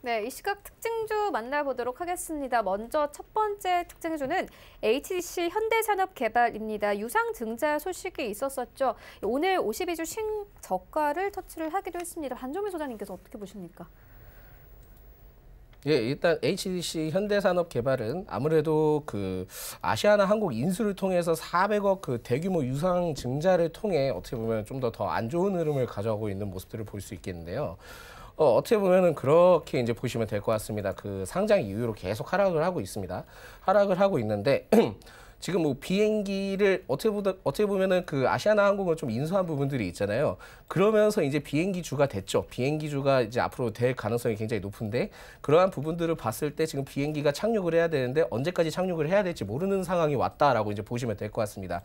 네, 이 시각 특징주 만나보도록 하겠습니다. 먼저 첫 번째 특징주는 HDC 현대산업개발입니다. 유상 증자 소식이 있었었죠. 오늘 52주 신저가를 터치를 하기도 했습니다. 반종민 소장님께서 어떻게 보십니까? 예, 일단 HDC 현대산업개발은 아무래도 그 아시아나 한국 인수를 통해서 400억 그 대규모 유상 증자를 통해 어떻게 보면 좀 더 더 안 좋은 흐름을 가져가고 있는 모습들을 볼 수 있겠는데요. 어, 어떻게 보면은 그렇게 이제 보시면 될 것 같습니다. 그 상장 이후로 계속 하락을 하고 있습니다. 하락을 하고 있는데 지금 뭐 비행기를 어떻게 보다 어떻게 보면은 그 아시아나 항공을 좀 인수한 부분들이 있잖아요. 그러면서 이제 비행기주가 됐죠. 비행기주가 이제 앞으로 될 가능성이 굉장히 높은데 그러한 부분들을 봤을 때 지금 비행기가 착륙을 해야 되는데 언제까지 착륙을 해야 될지 모르는 상황이 왔다라고 이제 보시면 될 것 같습니다.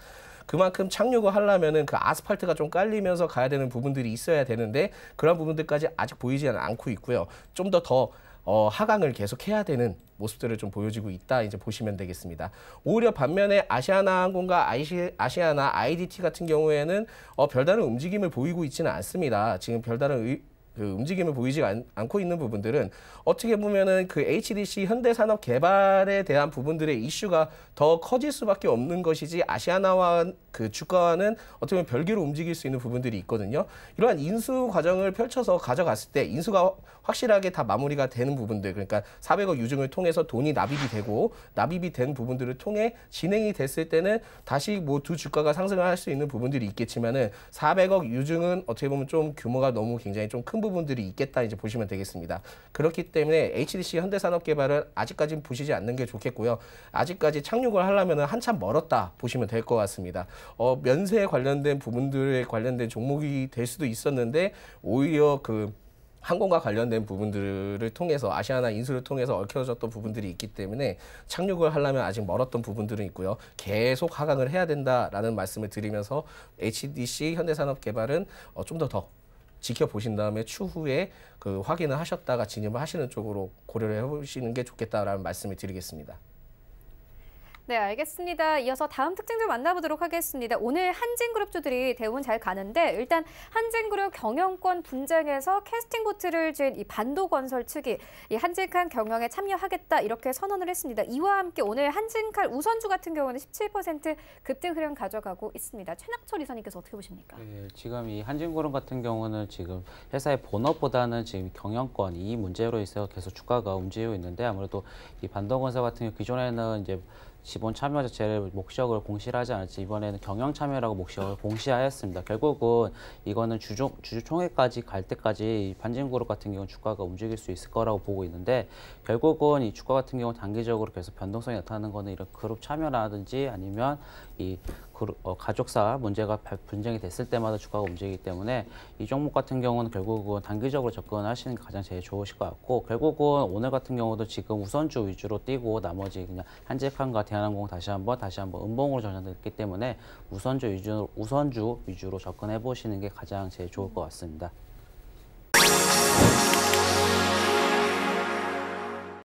그만큼 착륙을 하려면은 그 아스팔트가 좀 깔리면서 가야 되는 부분들이 있어야 되는데 그런 부분들까지 아직 보이지 않고 있고요. 좀 더더 더 어, 하강을 계속 해야 되는 모습들을 좀보여주고 있다 이제 보시면 되겠습니다. 오히려 반면에 아시아나항공과 아시아나 IDT 같은 경우에는 어, 별다른 움직임을 보이고 있지는 않습니다. 지금 별다른 의, 그 움직임을 보이지 않, 않고 있는 부분들은 어떻게 보면은 그 HDC 현대산업 개발에 대한 부분들의 이슈가 더 커질 수밖에 없는 것이지 아시아나와 그 주가와는 어떻게 보면 별개로 움직일 수 있는 부분들이 있거든요. 이러한 인수 과정을 펼쳐서 가져갔을 때 인수가 확실하게 다 마무리가 되는 부분들 그러니까 400억 유증을 통해서 돈이 납입이 되고 납입이 된 부분들을 통해 진행이 됐을 때는 다시 뭐 두 주가가 상승할수 있는 부분들이 있겠지만은 400억 유증은 어떻게 보면 좀 규모가 너무 굉장히 좀큰 부분들이 있겠다 이제 보시면 되겠습니다. 그렇기 때문에 HDC 현대산업개발은 아직까지는 보시지 않는 게 좋겠고요. 아직까지 착륙을 하려면 한참 멀었다 보시면 될 것 같습니다. 어, 면세에 관련된 부분들에 관련된 종목이 될 수도 있었는데 오히려 그 항공과 관련된 부분들을 통해서 아시아나 인수를 통해서 얽혀졌던 부분들이 있기 때문에 착륙을 하려면 아직 멀었던 부분들은 있고요. 계속 하강을 해야 된다라는 말씀을 드리면서 HDC 현대산업개발은 어, 좀 더더 더 지켜보신 다음에 추후에 그 확인을 하셨다가 진입을 하시는 쪽으로 고려를 해보시는 게 좋겠다라는 말씀을 드리겠습니다. 네, 알겠습니다. 이어서 다음 특징들 만나보도록 하겠습니다. 오늘 한진그룹주들이 대부분잘 가는데 일단 한진그룹 경영권 분쟁에서 캐스팅 보트를 쥔이 반도건설 측이 이 한진칼 경영에 참여하겠다 이렇게 선언을 했습니다. 이와 함께 오늘 한진칼 우선주 같은 경우는 17% 급등 흐름 가져가고 있습니다. 최낙철 이사님께서 어떻게 보십니까? 네, 지금 이 한진그룹 같은 경우는 지금 회사의 본업보다는 지금 경영권 이 문제로 있어 계속 주가가 움직이고 있는데 아무래도 이 반도건설 같은 경우 기존에는 이제 지분 참여 자체를 목적을 공시하지 않았지 이번에는 경영 참여라고 목적을 공시하였습니다. 결국은 이거는 주주, 주 총회까지 갈 때까지 반진그룹 같은 경우 는 주가가 움직일 수 있을 거라고 보고 있는데 결국은 이 주가 같은 경우 단기적으로 계속 변동성이 나타나는 거는 이런 그룹 참여라든지 아니면 이 그룹, 어, 가족사 문제가 분쟁이 됐을 때마다 주가가 움직이기 때문에 이 종목 같은 경우는 결국은 단기적으로 접근하시는 게 가장 제일 좋으실 것 같고 결국은 오늘 같은 경우도 지금 우선주 위주로 뛰고 나머지 그냥 한직한과 대한항공 다시 한번 다시 한번 음봉으로 전환됐기 때문에 우선주 위주로, 우선주 위주로 접근해 보시는 게 가장 제일 좋을 것 같습니다.